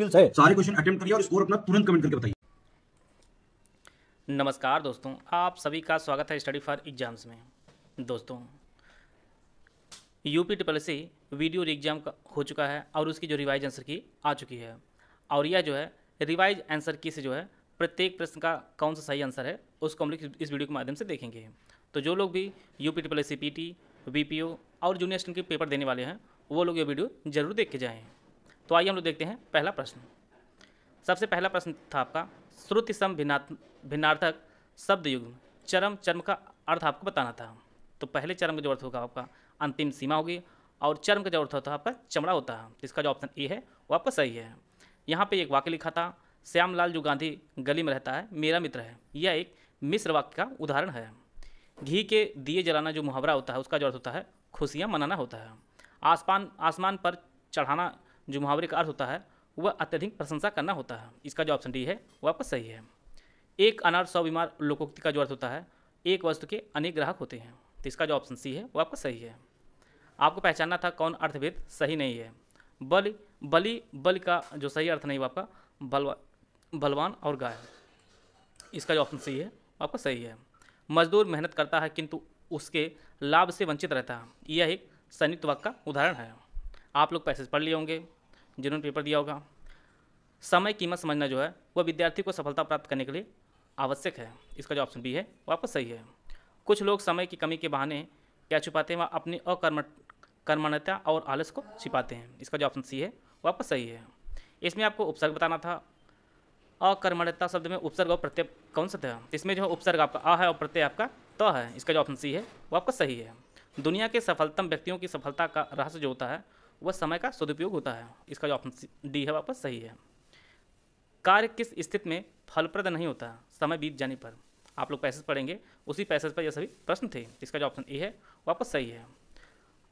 civils है सारे question attempt करिए और स्कोर अपना तुरंत कमेंट करके बताइए नमस्कार दोस्तों आप सभी का स्वागत है स्टडी फॉर एग्जाम्स में दोस्तों UP triple C video exam का हो चुका है और उसकी जो रिवाइज आंसर की आ चुकी है और यह जो है रिवाइज आंसर की से जो है प्रत्येक प्रश्न का कौन सा सही आंसर है उसको हम लोग इस वीडियो के माध्यम से देखेंगे तो जो लोग भी U P triple C P T B P O और जूनियर स्टेंट के पेपर देने वाले हैं वो लोग ये वीडियो जरूर देख के जाएँ तो आइए हम लोग देखते हैं पहला प्रश्न सबसे पहला प्रश्न था आपका श्रुति सम भिन्नार्थक शब्द युग चरम चरम का अर्थ आपको बताना था तो पहले चरम का जो अर्थ होगा आपका अंतिम सीमा होगी और चरम का जो अर्थ होता है आपका चमड़ा होता है जिसका जो ऑप्शन ए है वो आपका सही है यहाँ पे एक वाक्य लिखा था श्यामलाल जो गांधी गली में रहता है मेरा मित्र है यह एक मिश्र वाक्य का उदाहरण है घी के दिए जलाना जो मुहावरा होता है उसका जो अर्थ होता है खुशियाँ मनाना होता है आसमान आसमान पर चढ़ाना जो मुहावरे का अर्थ होता है वह अत्यधिक प्रशंसा करना होता है इसका जो ऑप्शन डी है वो आपका सही है एक अनार सौ बीमार लोकोक्ति का जो अर्थ होता है एक वस्तु के अनेक ग्राहक होते हैं तो इसका जो ऑप्शन सी है वो आपका सही है आपको पहचानना था कौन अर्थभेद सही नहीं है बल बलि बल का जो सही अर्थ नहीं हुआ आपका बलवा बलवान और गाय इसका जो ऑप्शन सही है वो आपका सही है मजदूर मेहनत करता है किंतु उसके लाभ से वंचित रहता है यह एक संयुक्त वाक्य का उदाहरण है आप लोग पैसेज पढ़ लिए होंगे जिन्होंने पेपर दिया होगा समय कीमत समझना जो है वह विद्यार्थी को सफलता प्राप्त करने के लिए आवश्यक है इसका जो ऑप्शन बी है वो आपका सही है कुछ लोग समय की कमी के बहाने क्या छुपाते हैं वह अपनी अकर्म कर्मण्यता और आलस को छिपाते हैं इसका जो ऑप्शन सी है वो आपका सही है इसमें आपको उपसर्ग बताना था अकर्मण्यता शब्द में उपसर्ग और प्रत्यय कौन सा था इसमें जो है उपसर्ग आपका आ है और प्रत्यय आपका त है इसका जो ऑप्शन सी है वो आपका सही है दुनिया के सफलतम व्यक्तियों की सफलता का रहस्य जो होता है वह समय का सदुपयोग होता है इसका जो ऑप्शन डी है वापस सही है कार्य किस स्थिति में फलप्रद नहीं होता समय बीत जाने पर आप लोग पैसेज पढ़ेंगे उसी पैसेज पर यह सभी प्रश्न थे इसका जो ऑप्शन ए है वापस सही है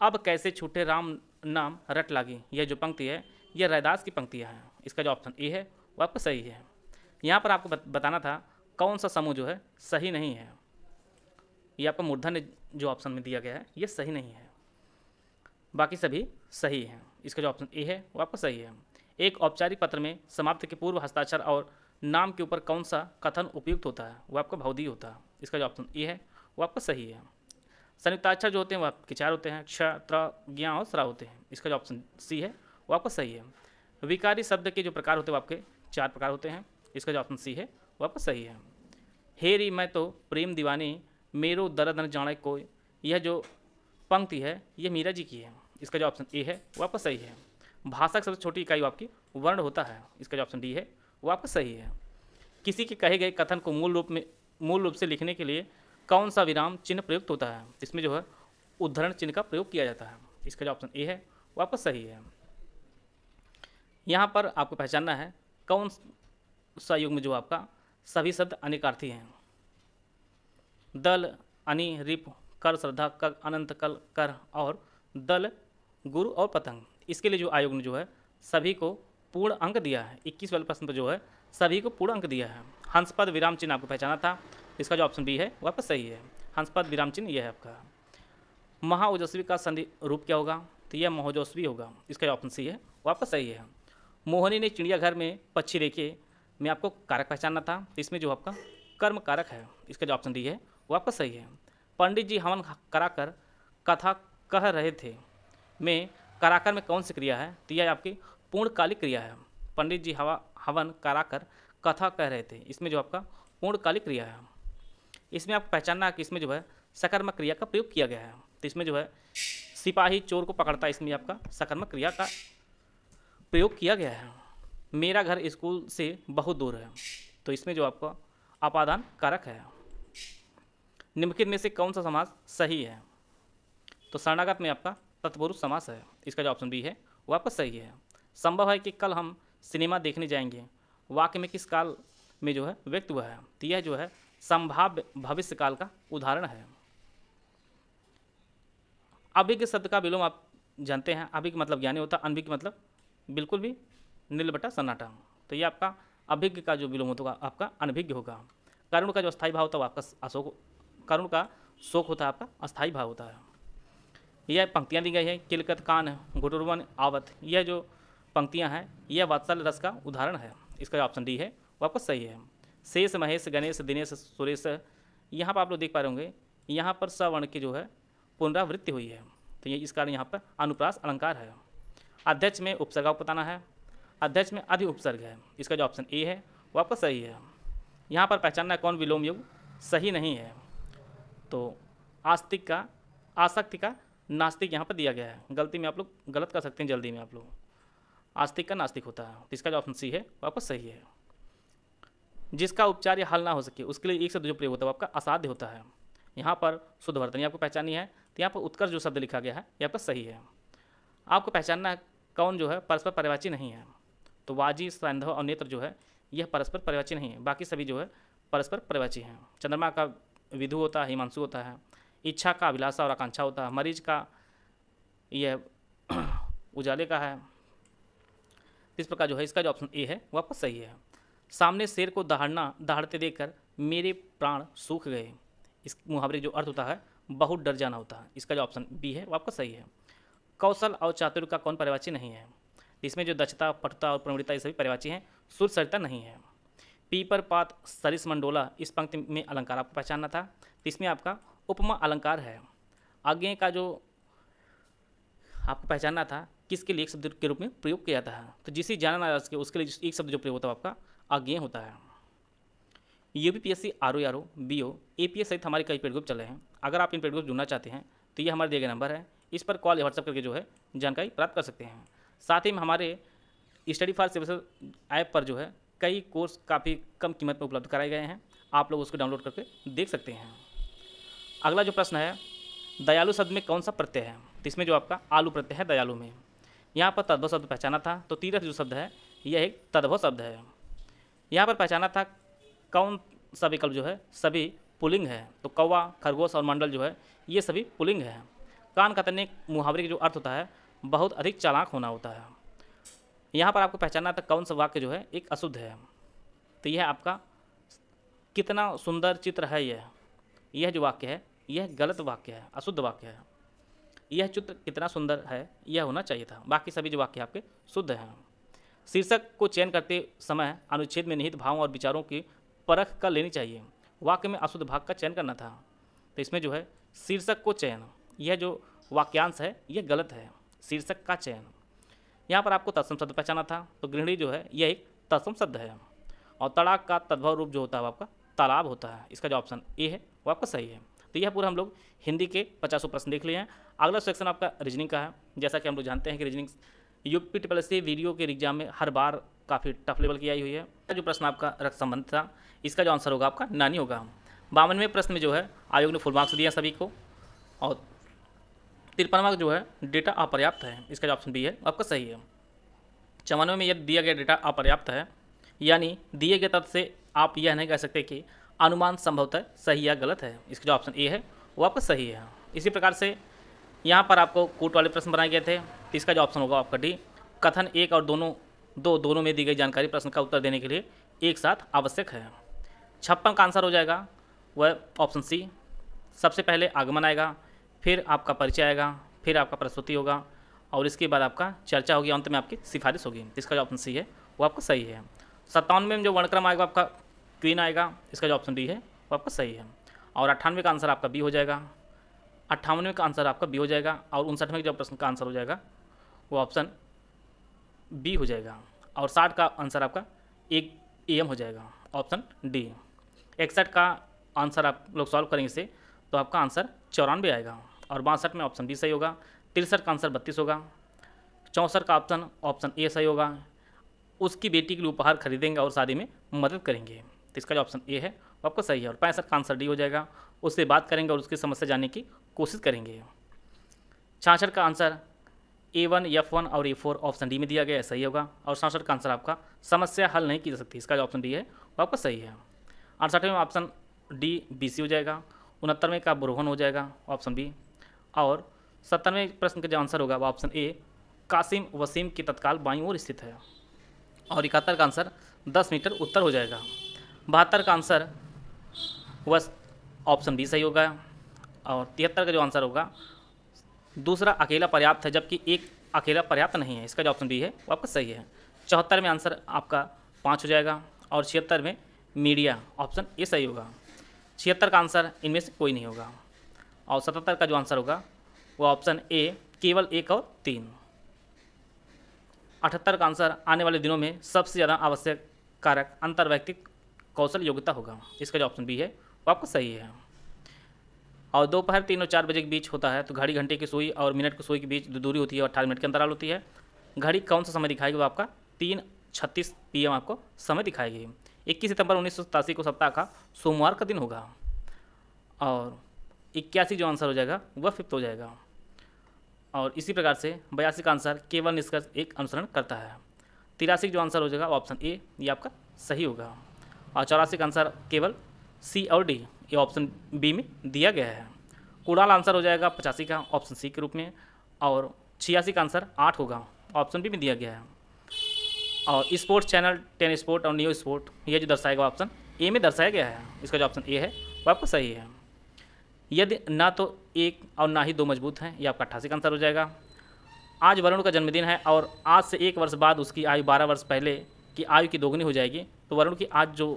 अब कैसे छूटे राम नाम रट लागी यह जो पंक्ति है यह रैदास की पंक्तियाँ हैं इसका जो ऑप्शन ए है वापस सही है यहाँ पर आपको बताना था कौन सा समूह जो है सही नहीं है यह आपको मूर्धन जो ऑप्शन में दिया गया है यह सही नहीं है बाकी सभी सही हैं इसका जो ऑप्शन ए है वो आपका सही है एक औपचारिक पत्र में समाप्त के पूर्व हस्ताक्षर और नाम के ऊपर कौन सा कथन उपयुक्त होता है वो आपका भावदी होता है इसका जो ऑप्शन ए है वो आपका सही है संयुक्ताक्षर जो होते हैं वो आपके चार होते हैं क्ष त्र ज्ञा और स्रा होते हैं इसका जो ऑप्शन सी है वो आपका सही है विकारी शब्द के जो प्रकार होते हैं वो आपके चार प्रकार होते हैं इसका जो ऑप्शन सी है वो आपका सही है हे री मैं तो प्रेम दीवानी मेरो दर्द न जाने कोई यह जो पंक्ति है ये मीरा जी की है इसका जो ऑप्शन ए है वो आपका सही है भाषा की सबसे छोटी इकाई आपकी वर्ण होता है इसका जो ऑप्शन डी है वो आपका सही है किसी के कहे गए कथन को मूल रूप में मूल रूप से लिखने के लिए कौन सा विराम चिन्ह प्रयुक्त होता है इसमें जो है उद्धरण चिन्ह का प्रयोग किया जाता है इसका जो ऑप्शन ए है वो आपका सही है यहाँ पर आपको पहचानना है कौन सा युग में जो आपका सभी शब्द अनेकार्थी हैं दल अनि रिप कर श्रद्धा कर अनंत कल कर और दल गुरु और पतंग इसके लिए जो आयोग ने जो है सभी को पूर्ण अंक दिया है इक्कीस वाले प्रश्न पर जो है सभी को पूर्ण अंक दिया है हंसपद विराम चिन्ह आपको पहचाना था इसका जो ऑप्शन बी है वो आपका सही है हंसपद विराम चिन्ह यह है आपका महाओजस्वी का संधि रूप क्या होगा तो यह महोजस्वी होगा इसका जो ऑप्शन सी है वो आपका सही है मोहनी ने चिड़ियाघर में पक्षी रेखे में आपको कारक पहचानना था इसमें जो आपका कर्म कारक है इसका जो ऑप्शन डी है वो आपका सही है पंडित जी हवन कराकर कथा कह रहे थे में कराकर में कौन सी क्रिया है तो यह आपकी पूर्णकालिक क्रिया है पंडित जी हवा हवन कराकर कथा कह रहे थे इसमें जो आपका पूर्णकालिक क्रिया है इसमें आप पहचानना है कि इसमें जो है सकर्मक क्रिया का प्रयोग किया गया है तो इसमें जो है सिपाही चोर को पकड़ता है इसमें आपका सकर्मक क्रिया का प्रयोग किया गया है मेरा घर स्कूल से बहुत दूर है तो इसमें जो आपका अपादान कारक है निम्नलिखित में से कौन सा समास सही है तो शरणागत में आपका तत्पुरुष समास है इसका जो ऑप्शन बी है वो आपका सही है संभव है कि कल हम सिनेमा देखने जाएंगे वाक्य में किस काल में जो है व्यक्त हुआ है तो यह जो है संभाव्य भविष्य काल का उदाहरण है अभिज्ञ शब्द का विलोम आप जानते हैं अभिज्ञ मतलब ज्ञानी होता है अनभिज्ञ मतलब बिल्कुल भी नीलबटा सन्नाटा तो यह आपका अभिज्ञ का जो विलोम होता होगा आपका अनभिज्ञ होगा करुण का जो स्थायी भाव होता है वो आपका अशोक करुण का शोक होता है आपका अस्थायी भाव होता है यह पंक्तियाँ दी गई हैं किलकत कान घुटुरवन आवत यह जो पंक्तियाँ हैं यह वात्सल रस का उदाहरण है इसका ऑप्शन डी है वो आपका सही है शेष महेश गणेश दिनेश सुरेश यहाँ पर आप लोग देख पा रहे होंगे यहाँ पर सवर्ण की जो है पुनरावृत्ति हुई है तो ये इस कारण यहाँ पर अनुप्रास अलंकार है अध्यक्ष में उपसर्ग आपको बताना है अध्यक्ष में अधि उपसर्ग है इसका जो ऑप्शन ए है वो आपका सही है यहाँ पर पहचानना कौन विलोम युग सही नहीं है तो आस्तिक का आसक्ति का नास्तिक यहाँ पर दिया गया है गलती में आप लोग गलत कर सकते हैं जल्दी में आप लोग आस्तिक का नास्तिक होता है इसका जो ऑप्शन सी है वो आपका सही है जिसका उपचार या हल ना हो सके उसके लिए एक शब्द जो प्रयोग होता है वो आपका असाध्य होता है यहाँ पर शुद्ध वर्तनी आपको पहचानी है तो यहाँ पर उत्कर्ष जो शब्द लिखा गया है ये आपका सही है आपको पहचानना कौन जो है परस्पर परिवाची नहीं है तो वाजी सैंधव और नेत्र जो है यह परस्पर परिवाची नहीं है बाकी सभी जो है परस्पर परिवाची हैं चंद्रमा का विधु होता है हिमांशु होता है इच्छा का अभिलाषा और आकांक्षा होता है मरीज का यह उजाले का है इस प्रकार जो है इसका जो ऑप्शन ए है वापस आपका सही है सामने शेर को दहाड़ना दहाड़ते देखकर मेरे प्राण सूख गए इस मुहावरे जो अर्थ होता है बहुत डर जाना होता है इसका जो ऑप्शन बी है वो आपका सही है कौशल और चातुर्य का कौन परिवाची नहीं है इसमें जो दक्षता पटुता और प्रवृत्ता ये सभी परिवाची हैं सुर सरिता नहीं है पीपर पात सरिस मंडोला इस पंक्ति में अलंकार आपको पहचानना था तो इसमें आपका उपमा अलंकार है आज्ञा का जो आपको पहचानना था किसके लिए एक शब्द के रूप में प्रयोग किया जाता है तो जिसे जाना ना जा सके उसके लिए एक शब्द जो प्रयोग होता है आपका आगे होता है U P P S C R O R O B O A P S सहित हमारे कई पेड ग्रुप चले हैं अगर आप इन पेड ग्रुप जुड़ना चाहते हैं तो ये हमारे दिए गए नंबर है इस पर कॉल या व्हाट्सअप करके जो है जानकारी प्राप्त कर सकते हैं साथ ही में हमारे स्टडी फॉर सिविल ऐप पर जो है कई कोर्स काफ़ी कम कीमत में उपलब्ध कराए गए हैं आप लोग उसको डाउनलोड करके देख सकते हैं अगला जो प्रश्न है दयालु शब्द में कौन सा प्रत्यय है तो इसमें जो आपका आलू प्रत्यय है दयालु में यहाँ पर तद्भव शब्द पहचाना था तो तीर्थ जो शब्द है यह एक तद्भव शब्द है यहाँ पर पहचाना था कौन सा विकल्प जो है सभी पुलिंग है तो कौवा खरगोश और मंडल जो है ये सभी पुलिंग है कान का मुहावरे का जो अर्थ होता है बहुत अधिक चालाक होना होता है यहाँ पर आपको पहचानना था कौन सा वाक्य जो है एक अशुद्ध है तो यह आपका कितना सुंदर चित्र है यह यह जो वाक्य है यह गलत वाक्य है अशुद्ध वाक्य है यह चित्र कितना सुंदर है यह होना चाहिए था बाकी सभी जो वाक्य आपके शुद्ध हैं शीर्षक को चयन करते समय अनुच्छेद में निहित भावों और विचारों की परख कर लेनी चाहिए वाक्य में अशुद्ध भाग का चयन करना था तो इसमें जो है शीर्षक को चयन यह जो वाक्यांश है यह गलत है शीर्षक का चयन यहाँ पर आपको तत्सम शब्द पहचाना था तो गृहिणी जो है यह एक तत्सम शब्द है और तड़ाक का तद्भव रूप जो होता है आपका तालाब होता है इसका जो ऑप्शन ए है वो आपका सही है तो यह पूरा हम लोग हिंदी के पचासों प्रश्न देख लिए हैं अगला सेक्शन आपका रीजनिंग का है जैसा कि हम लोग जानते हैं कि reasoning U P triple C video के एग्जाम में हर बार काफ़ी टफ लेवल की आई हुई है जो प्रश्न आपका रक्त संबंध था इसका जो आंसर होगा आपका नानी होगा बावनवें प्रश्न में जो है आयोग ने फुल मार्क्स दिया सभी को और तिरपनवा जो है डेटा अपर्याप्त है इसका जो ऑप्शन बी है आपका सही है चौवानवे में यदि दिया गया डेटा अपर्याप्त है यानी दिए गए तथ्य से आप यह नहीं कह सकते कि अनुमान संभवतः सही या गलत है इसका जो ऑप्शन ए है वो आपका सही है इसी प्रकार से यहाँ पर आपको कोट वाले प्रश्न बनाए गए थे इसका जो ऑप्शन होगा आपका डी कथन एक और दोनों दो दोनों में दी गई जानकारी प्रश्न का उत्तर देने के लिए एक साथ आवश्यक है छप्पन का आंसर हो जाएगा वह ऑप्शन सी सबसे पहले आगमन आएगा फिर आपका परिचय आएगा फिर आपका प्रस्तुति होगा और इसके बाद आपका चर्चा होगी अंत में आपकी सिफारिश होगी इसका जो ऑप्शन सी है वो आपका सही है सत्तावनवे में जो वर्णक्रम आएगा आपका क्वीन आएगा इसका जो ऑप्शन डी है वो आपका सही है और अट्ठानवे का आंसर आपका बी हो जाएगा अट्ठावनवे का आंसर आपका बी हो जाएगा और उनसठवें जो प्रश्न का आंसर हो जाएगा वो ऑप्शन बी हो जाएगा और साठ का आंसर आपका एक ए एम हो जाएगा ऑप्शन डी इकसठ का आंसर आप लोग सॉल्व करेंगे इसे तो आपका आंसर चौरानवे आएगा और बासठ में ऑप्शन बी सही होगा तिरसठ का आंसर बत्तीस होगा चौंसठ का ऑप्शन ऑप्शन ए सही होगा उसकी बेटी के लिए उपहार खरीदेंगे और शादी में मदद करेंगे तो इसका जो ऑप्शन ए है वो आपका सही है और पैंसठ का आंसर डी हो जाएगा उससे बात करेंगे और उसकी समस्या जानने की कोशिश करेंगे छाछठ का answer A one F one और ए फोर ऑप्शन डी में दिया गया है सही होगा और सड़सठ का आंसर आपका समस्या हल नहीं की जा सकती इसका जो ऑप्शन डी है वो आपका सही है अड़सठवें में ऑप्शन डी बी सी हो जाएगा उनहत्तरवें का बुरहन हो जाएगा ऑप्शन बी और सत्तरवें प्रश्न का जो आंसर होगा वो ऑप्शन ए कासिम वसीम की तत्काल बाई ओर स्थित है और इकहत्तर का आंसर दस मीटर उत्तर हो जाएगा बहत्तर का आंसर वस ऑप्शन बी सही होगा और तिहत्तर का जो आंसर होगा दूसरा अकेला पर्याप्त है जबकि एक अकेला पर्याप्त नहीं है इसका जो ऑप्शन बी है वो आपका सही है चौहत्तर में आंसर आपका पाँच हो जाएगा और छिहत्तर में मीडिया ऑप्शन ए सही होगा छिहत्तर का आंसर इनमें से कोई नहीं होगा और सतहत्तर का जो आंसर होगा वो ऑप्शन ए केवल एक और तीन अठहत्तर का आंसर आने वाले दिनों में सबसे ज़्यादा आवश्यक कारक अंतर्वैयक्तिक कौशल योग्यता होगा इसका जो ऑप्शन बी है वो आपका सही है और दोपहर तीन और चार बजे के बीच होता है तो घड़ी घंटे की सुई और मिनट की सुई के बीच जो दूरी होती है अट्ठारह मिनट के अंतराल होती है घड़ी कौन सा समय दिखाएगी वो आपका तीन छत्तीस पी आपको समय दिखाएगी इक्कीस सितंबर उन्नीस को सप्ताह का सोमवार का दिन होगा और इक्यासी जो आंसर हो जाएगा वह फिफ्थ हो जाएगा और इसी प्रकार से बयासी का आंसर केवल निष्कर्ष एक अनुसरण करता है तिरासी जो आंसर हो जाएगा ऑप्शन ए ये आपका सही होगा और चौरासी का आंसर केवल सी और डी ये ऑप्शन बी में दिया गया है कुड़ाल आंसर हो जाएगा पचासी का ऑप्शन सी के रूप में और छियासी का आंसर आठ होगा ऑप्शन बी में दिया गया है और स्पोर्ट्स चैनल टेन स्पोर्ट और न्यू स्पोर्ट ये जो दर्शाएगा ऑप्शन ए में दर्शाया गया है इसका जो ऑप्शन ए है वो आपका सही है यदि ना तो एक और ना ही दो मजबूत हैं ये आपका अट्ठासी का आंसर हो जाएगा आज वरुण का जन्मदिन है और आज से एक वर्ष बाद उसकी आयु बारह वर्ष पहले की आयु की दोगुनी हो जाएगी तो वरुण की आज जो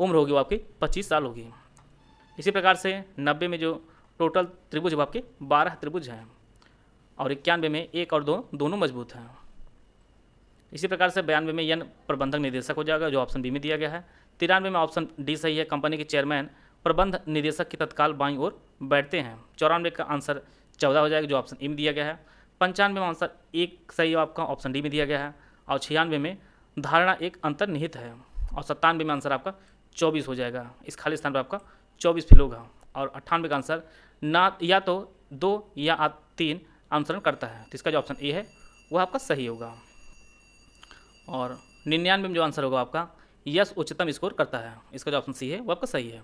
उम्र होगी वो आपकी पच्चीस साल होगी इसी प्रकार से नब्बे में जो टोटल त्रिभुज वो आपके बारह त्रिभुज हैं और इक्यानवे में एक और दो दोनों मजबूत हैं इसी प्रकार से बयानवे में यन प्रबंधक निदेशक हो जाएगा जो ऑप्शन बी में दिया गया है तिरानवे में ऑप्शन डी सही है कंपनी के चेयरमैन प्रबंध निदेशक की तत्काल बाई और बैठते हैं चौरानवे का आंसर चौदह हो जाएगा जो ऑप्शन ए में दिया गया है पंचानवे में आंसर एक सही आपका ऑप्शन डी में दिया गया है और छियानवे में धारणा एक अंतर्निहित है और सत्तानवे में आंसर आपका चौबीस हो जाएगा इस खाली स्थान पर आपका चौबीस फिल होगा और अट्ठानवे का आंसर ना या तो दो या तीन अनुसरण करता है तो इसका जो ऑप्शन ए है वह आपका सही होगा और निन्यानवे में जो आंसर होगा आपका यस उच्चतम स्कोर करता है इसका जो ऑप्शन सी है वो आपका सही है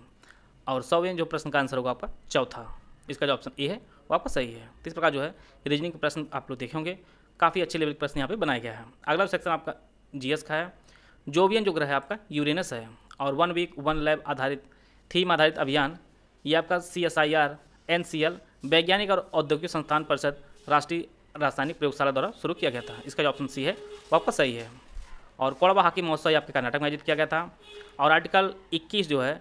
और सौ जो प्रश्न का आंसर होगा आपका चौथा इसका जो ऑप्शन ए है वो आपका सही है तो इस प्रकार जो है रीजनिंग के प्रश्न आप लोग देखेंगे काफ़ी अच्छे लेवल के प्रश्न यहाँ पे बनाया गया है अगला सेक्शन आपका जीएस का है जोवियन जो ग्रह है आपका यूरेनस है और वन वीक वन लैब आधारित थीम आधारित अभियान ये आपका C S I R N C L वैज्ञानिक और औद्योगिक संस्थान परिषद राष्ट्रीय रासायनिक प्रयोगशाला द्वारा शुरू किया गया था इसका जो ऑप्शन सी है वो आपका सही है और कोड़बा हाकी महोत्सव आपके कर्नाटक में आयोजित किया गया था और आर्टिकल 21 जो है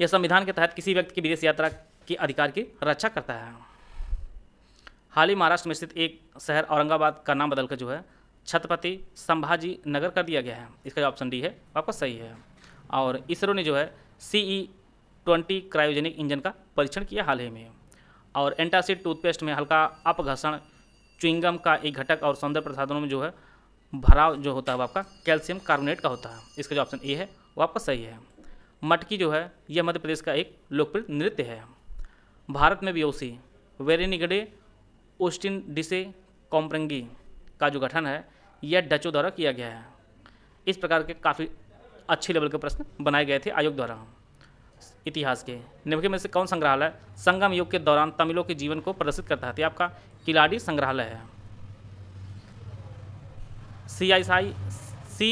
यह संविधान के तहत किसी व्यक्ति की विदेश यात्रा के अधिकार की रक्षा करता है हाल ही महाराष्ट्र में स्थित एक शहर औरंगाबाद का नाम बदलकर जो है छत्रपति संभाजी नगर कर दिया गया है इसका जो ऑप्शन डी है आपका सही है और इसरो ने जो है C E e twenty cryogenic engine का परीक्षण किया हाल ही में और एंटासिड टूथपेस्ट में हल्का अपघर्षण च्विंगम का एक घटक और सौंदर्य प्रसाधनों में जो है भराव जो होता है वो आपका कैल्शियम कार्बोनेट का होता है इसका जो ऑप्शन ए है वो आपका सही है मटकी जो है यह मध्य प्रदेश का एक लोकप्रिय नृत्य है भारत में बेउसी वेरेनिगडे ओस्टिन डिसे कॉम्प्रंगी का जो गठन है यह डचों द्वारा किया गया है इस प्रकार के काफ़ी अच्छे लेवल के प्रश्न बनाए गए थे आयोग द्वारा इतिहास के निम्न में से कौन संग्रहालय संगम युग के दौरान तमिलों के जीवन को प्रदर्शित करता है तो आपका किलाडी संग्रहालय है सी आई आई सी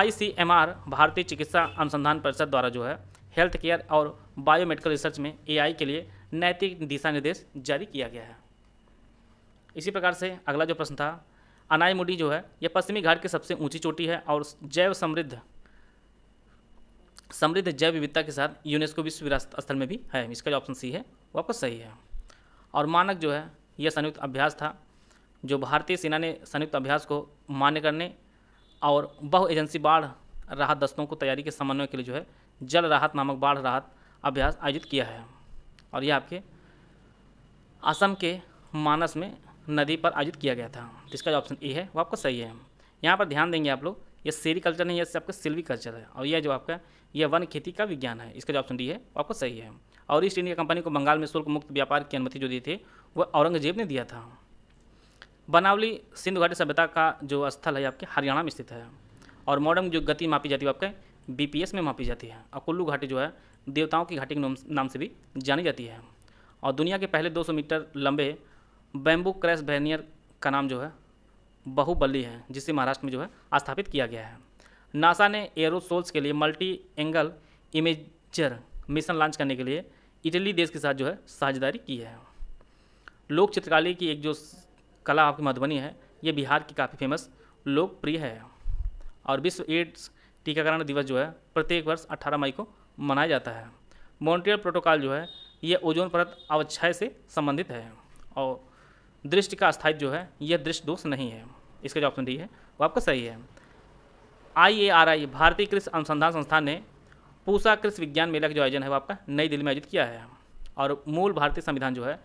आई सी एम आर भारतीय चिकित्सा अनुसंधान परिषद द्वारा जो है हेल्थ केयर और बायोमेडिकल रिसर्च में एआई के लिए नैतिक दिशा निर्देश जारी किया गया है इसी प्रकार से अगला जो प्रश्न था अनाई मुडी जो है यह पश्चिमी घाट की सबसे ऊंची चोटी है और जैव समृद्ध समृद्ध जैव विविधता के साथ यूनेस्को विश्व विरासत स्थल में भी है इसका जो ऑप्शन सी है वो आपका सही है और मानक जो है यह संयुक्त अभ्यास था जो भारतीय सेना ने संयुक्त अभ्यास को मान्य करने और बहु एजेंसी बाढ़ राहत दस्तों को तैयारी के समन्वय के लिए जो है जल राहत नामक बाढ़ राहत अभ्यास आयोजित किया है और यह आपके असम के मानस में नदी पर आयोजित किया गया था जिसका जो ऑप्शन ए है वो आपका सही है यहाँ पर ध्यान देंगे आप लोग ये सेरी कल्चर नहीं है आपका सिल्वी कल्चर है और यह जो आपका यह वन खेती का विज्ञान है इसका जो ऑप्शन डी है वो आपको सही है और ईस्ट इंडिया कंपनी को बंगाल में शुल्क मुक्त व्यापार की अनुमति जो दी थी वह औरंगजेब ने दिया था बनावली सिंधु घाटी सभ्यता का जो स्थल है आपके हरियाणा में स्थित है और मॉडर्न जो गति मापी जाती है आपके बीपीएस में मापी जाती है और कुल्लू घाटी जो है देवताओं की घाटी के नाम से भी जानी जाती है और दुनिया के पहले 200 मीटर लंबे बैम्बू क्रैश बैनियर का नाम जो है बहुबली है जिसे महाराष्ट्र में जो है स्थापित किया गया है नासा ने एयरोसोल्स के लिए multi angle imager mission launch करने के लिए इटली देश के साथ जो है साझेदारी की है लोक चित्रकारी की एक जो कला आपकी मधुबनी है ये बिहार की काफ़ी फेमस लोकप्रिय है और विश्व एड्स टीकाकरण दिवस जो है प्रत्येक वर्ष 18 मई को मनाया जाता है मॉन्ट्रियल प्रोटोकॉल जो है यह ओजोन परत अवच्छय से संबंधित है और दृष्टि का स्थायित्व जो है यह दृष्टि दोष नहीं है इसका जो ऑप्शन डी है वो आपका सही है आई ए आर आई भारतीय कृषि अनुसंधान संस्थान ने पूसा कृषि विज्ञान मेला का जो आयोजन है वो आपका नई दिल्ली में आयोजित किया है और मूल भारतीय संविधान जो है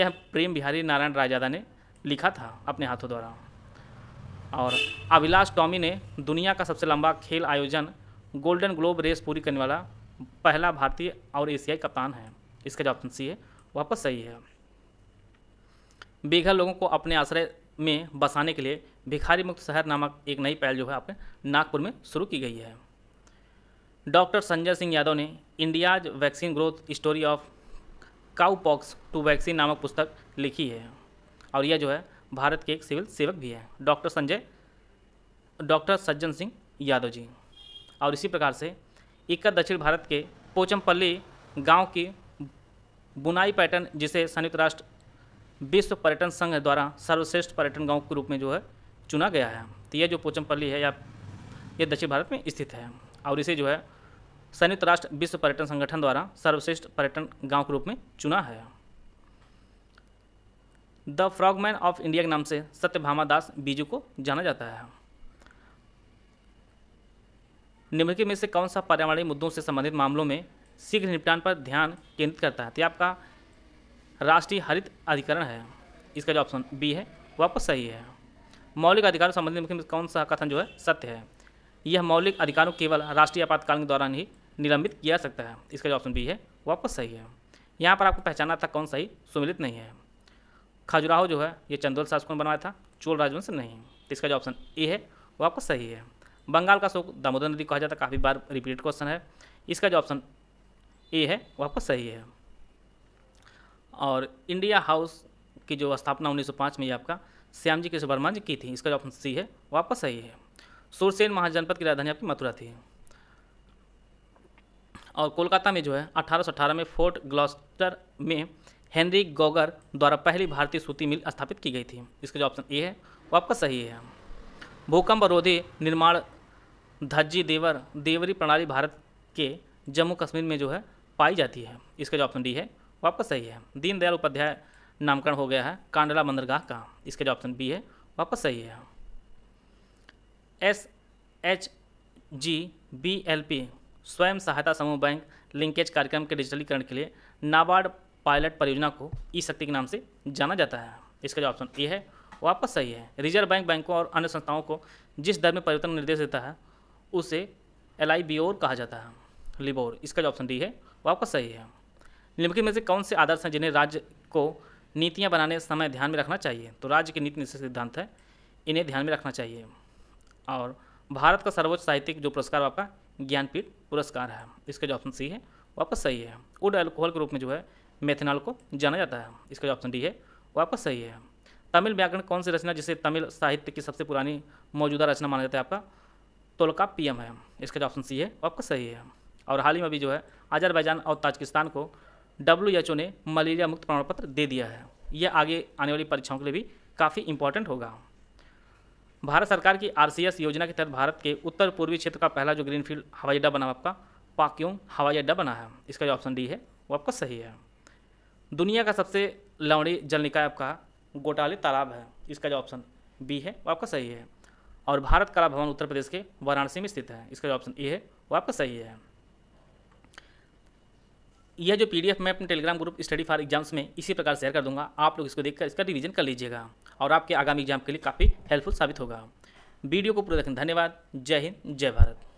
यह प्रेम बिहारी नारायण रायजादा ने लिखा था अपने हाथों द्वारा और अभिलाष टॉमी ने दुनिया का सबसे लंबा खेल आयोजन गोल्डन ग्लोब रेस पूरी करने वाला पहला भारतीय और एशियाई कप्तान है इसका जो ऑप्शन सी है वापस सही है बेघर लोगों को अपने आश्रय में बसाने के लिए भिखारी मुक्त शहर नामक एक नई पहल जो है आप नागपुर में शुरू की गई है डॉक्टर संजय सिंह यादव ने India's vaccine growth story of cowpox to vaccine नामक पुस्तक लिखी है और यह जो है भारत के एक सिविल सेवक भी है डॉक्टर संजय डॉक्टर सज्जन सिंह यादव जी और इसी प्रकार से इक्का दक्षिण भारत के पोचमपल्ली गांव की बुनाई पैटर्न जिसे संयुक्त राष्ट्र विश्व पर्यटन संघ द्वारा सर्वश्रेष्ठ पर्यटन गांव के रूप में जो है चुना गया है तो यह जो पोचमपल्ली है या यह दक्षिण भारत में स्थित है और इसे जो है संयुक्त राष्ट्र विश्व पर्यटन संगठन द्वारा सर्वश्रेष्ठ पर्यटन गाँव के रूप में चुना है द फ्रॉगमैन ऑफ इंडिया के नाम से सत्यभामा दास बीजू को जाना जाता है निम्नलिखित में से कौन सा पर्यावरणीय मुद्दों से संबंधित मामलों में शीघ्र निपटान पर ध्यान केंद्रित करता है तो आपका राष्ट्रीय हरित अधिकरण है इसका जो ऑप्शन बी है वापस सही है मौलिक अधिकारों संबंधित में कौन सा कथन जो है सत्य है यह मौलिक अधिकारों केवल राष्ट्रीय आपातकाल के दौरान ही निलंबित किया जा सकता है इसका जो ऑप्शन बी है वापस सही है यहाँ पर आपको पहचाना था कौन सही सुमिलित नहीं है खजुराहो जो है ये चंदोल शासकों ने बनवाया था चोल राजवंश नहीं तो इसका जो ऑप्शन ए है वो आपका सही है बंगाल का शोक दामोदर नदी कहा जाता है काफ़ी बार रिपीटेड क्वेश्चन है इसका जो ऑप्शन ए है वो आपका सही है और इंडिया हाउस की जो स्थापना 1905 में ये आपका श्याम जी किशोर वर्मा जी की थी इसका जो ऑप्शन सी है वो आपका सही है सुरसेन महाजनपद की राजधानी आपकी मथुरा थी और कोलकाता में जो है अठारह में फोर्ट ग्लॉस्टर में हेनरी गोगर द्वारा पहली भारतीय सूती मिल स्थापित की गई थी इसका जो ऑप्शन ए है वो आपका सही है भूकंप रोधी निर्माण धज्जी देवर देवरी प्रणाली भारत के जम्मू कश्मीर में जो है पाई जाती है इसका जो ऑप्शन डी है वो आपका सही है दीनदयाल उपाध्याय नामकरण हो गया है कांडला बंदरगाह का इसका जो ऑप्शन बी है वो आपका सही है S H G B L P स्वयं सहायता समूह बैंक लिंकेज कार्यक्रम के डिजिटलीकरण के लिए नाबार्ड पायलट परियोजना को ई शक्ति के नाम से जाना जाता है इसका जो ऑप्शन ए है वो आपका सही है रिजर्व बैंक बैंकों और अन्य संस्थाओं को जिस दर में परिवर्तन निर्देश देता है उसे एल आई बी ओर कहा जाता है लिबोर इसका जो ऑप्शन डी है वो आपका सही है निम्नलिखित में से कौन से आदर्श हैं जिन्हें राज्य को नीतियाँ बनाने समय ध्यान में रखना चाहिए तो राज्य के नीति निश्चित सिद्धांत है इन्हें ध्यान में रखना चाहिए और भारत का सर्वोच्च साहित्यिक जो पुरस्कार आपका ज्ञानपीठ पुरस्कार है इसका जो ऑप्शन सी है वापस सही है वुड अल्कोहल के रूप में जो है मेथेनॉल को जाना जाता है इसका जो ऑप्शन डी है वो आपका सही है तमिल व्याकरण कौन सी रचना जिसे तमिल साहित्य की सबसे पुरानी मौजूदा रचना माना जाता है आपका तोलका पीएम है इसका जो ऑप्शन सी है वो आपका सही है और हाल ही में अभी जो है आजरबैजान और ताजकिस्तान को डब्ल्यू ने मलेरिया मुक्त प्रमाण पत्र दे दिया है यह आगे आने वाली परीक्षाओं के लिए भी काफ़ी इंपॉर्टेंट होगा भारत सरकार की आर योजना के तहत भारत के उत्तर पूर्वी क्षेत्र का पहला जो ग्रीनफील्ड हवाई अड्डा बना आपका पाक्यूंग हवाई अड्डा बना है इसका जो ऑप्शन डी है वो आपका सही है दुनिया का सबसे लवणी जल निकाय आपका गोटाले तालाब है इसका जो ऑप्शन बी है वो आपका सही है और भारत कला भवन उत्तर प्रदेश के वाराणसी में स्थित है इसका जो ऑप्शन ए है वो आपका सही है यह जो पीडीएफ मैं अपने Telegram group study for exams में इसी प्रकार शेयर कर दूंगा आप लोग इसको देखकर इसका रिवीजन कर लीजिएगा और आपके आगामी एग्जाम के लिए काफ़ी हेल्पफुल साबित होगा वीडियो को पूरा देखें धन्यवाद जय हिंद जय भारत